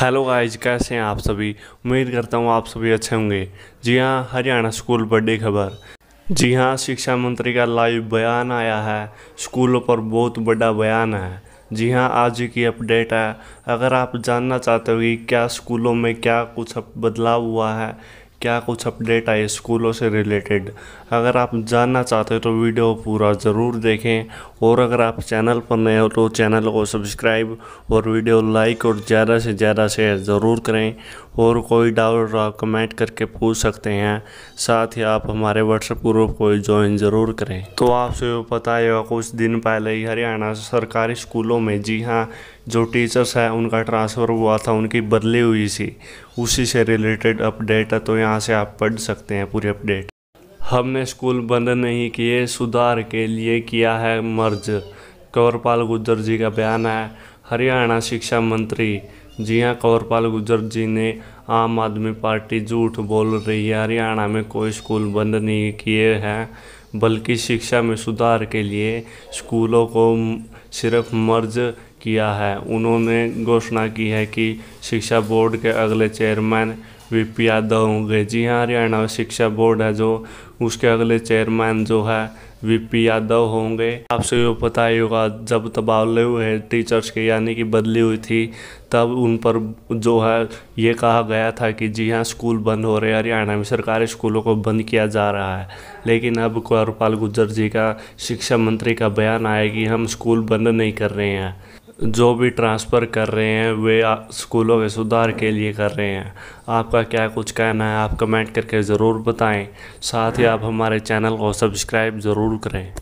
hello guys कैसे हैं आप सभी उम्मीद करता हूँ आप सभी अच्छे होंगे जी हाँ हरियाणा स्कूल पर बड़ी खबर जी हाँ शिक्षा मंत्री का लाइव बयान आया है स्कूलों पर बहुत बड़ा बयान है जी हाँ आज की अपडेट है अगर आप जानना चाहते हो कि क्या स्कूलों में क्या कुछ बदलाव हुआ है क्या कुछ अपडेट आए स्कूलों से रिलेटेड अगर आप जानना चाहते हो तो वीडियो पूरा ज़रूर देखें और अगर आप चैनल पर नए हो तो चैनल को सब्सक्राइब और वीडियो लाइक और ज़्यादा से ज़्यादा शेयर ज़रूर करें और कोई डाउट तो आप कमेंट करके पूछ सकते हैं साथ ही आप हमारे व्हाट्सएप ग्रुप को ज्वाइन ज़रूर करें तो आपसे पता है कुछ दिन पहले ही हरियाणा सरकारी स्कूलों में जी हाँ जो टीचर्स हैं उनका ट्रांसफ़र हुआ था उनकी बदली हुई थी उसी से रिलेटेड अपडेट है तो यहाँ से आप पढ़ सकते हैं पूरी अपडेट हमने स्कूल बंद नहीं किए सुधार के लिए किया है मर्ज कंवरपाल गुजर जी का बयान है हरियाणा शिक्षा मंत्री जी हाँ कंवरपाल गुजर जी ने आम आदमी पार्टी झूठ बोल रही है हरियाणा में कोई स्कूल बंद नहीं किए हैं बल्कि शिक्षा में सुधार के लिए स्कूलों को सिर्फ मर्ज किया है उन्होंने घोषणा की है कि शिक्षा बोर्ड के अगले चेयरमैन वी पी यादव होंगे जी हाँ हरियाणा शिक्षा बोर्ड है जो उसके अगले चेयरमैन जो है वीपी यादव होंगे आप सभी को पता ही होगा जब तबावले हुए हैं टीचर्स के यानी कि बदली हुई थी तब उन पर जो है ये कहा गया था कि जी हाँ स्कूल बंद हो रहे हैं हरियाणा में सरकारी स्कूलों को बंद किया जा रहा है लेकिन अब कुरपाल पाल गुर्जर जी का शिक्षा मंत्री का बयान आया कि हम स्कूल बंद नहीं कर रहे हैं जो भी ट्रांसफ़र कर रहे हैं वे स्कूलों के सुधार के लिए कर रहे हैं आपका क्या कुछ कहना है आप कमेंट करके ज़रूर बताएं साथ ही आप हमारे चैनल को सब्सक्राइब ज़रूर करें